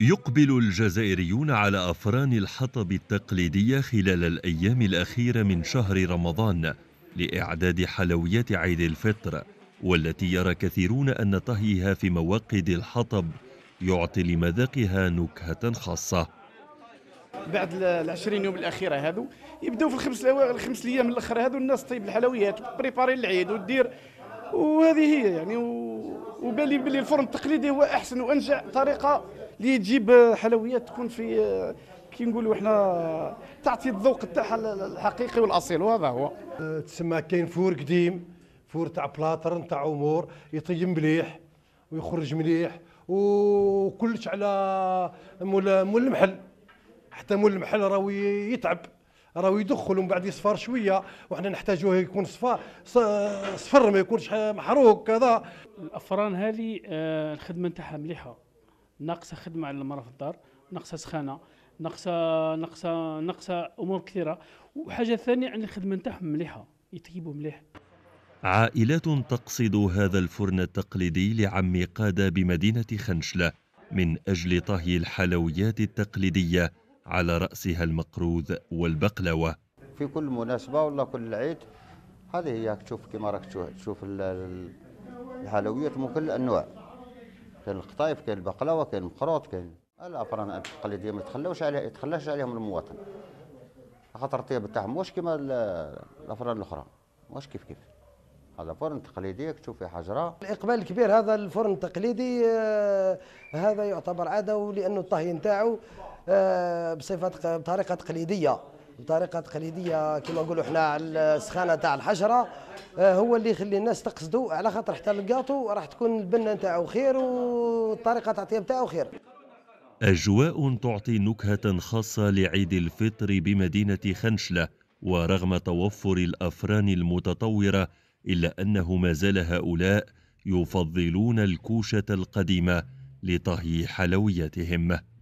يقبل الجزائريون على أفران الحطب التقليدية خلال الأيام الأخيرة من شهر رمضان لإعداد حلويات عيد الفطر والتي يرى كثيرون أن طهيها في مواقد الحطب يعطي لمذاقها نكهة خاصة بعد العشرين يوم الأخيرة هذو يبدأوا في الخمس الخمس أيام الأخرى هذو الناس طيب الحلويات بريباري العيد ودير وهذه هي يعني وبالي بالي الفرن التقليدي هو أحسن وأنجع طريقة اللي تجيب حلويات تكون في كي نقولوا احنا تعطي الذوق تاعها الحقيقي والاصيل وهذا هو تسمى كاين فور قديم فور تاع بلاطر تاع امور يطيب مليح ويخرج مليح وكلش على مول مول المحل حتى مول المحل راهو يتعب راهو يدخل ومن بعد يصفر شويه وحنا نحتاجوه يكون صفار صفر ما يكونش محروق كذا الافران هذه آه، الخدمه نتاعها مليحه ناقصه خدمه على المراه في الدار ناقصه سخانه ناقصه ناقصه ناقصه امور كثيره وحاجه ثانيه عن يعني الخدمه نتاعهم مليحه يطيبوا مليح عائلات تقصد هذا الفرن التقليدي لعم قادة بمدينة خنشلة من أجل طهي الحلويات التقليدية على رأسها المقروض والبقلوة في كل مناسبة ولا كل عيد هذه هي تشوف كما راك تشوف الحلويات من كل الأنواع كاين القطايف كاين البقلاوه كاين المقروط كاين الافران التقليديه ما تخلوش عليها يتخلاش عليهم المواطن خاطر الطياب تاعهم واش كيما الافران الاخرى واش كيف كيف هذا فرن تقليدي تشوف فيه حجره الاقبال الكبير هذا الفرن التقليدي آه هذا يعتبر عاده لانه الطهي نتاعو آه بصفه بطريقه تقليديه بطريقه تقليديه كما نقولوا احنا السخانه تاع الحشره آه، هو اللي يخلي الناس تقصدوا على خاطر حتى الكاطو راح تكون البنه نتاعو خير والطريقه تاع نتاعو خير أجواء تعطي نكهة خاصة لعيد الفطر بمدينة خنشلة ورغم توفر الأفران المتطورة إلا أنه ما زال هؤلاء يفضلون الكوشة القديمة لطهي حلويتهم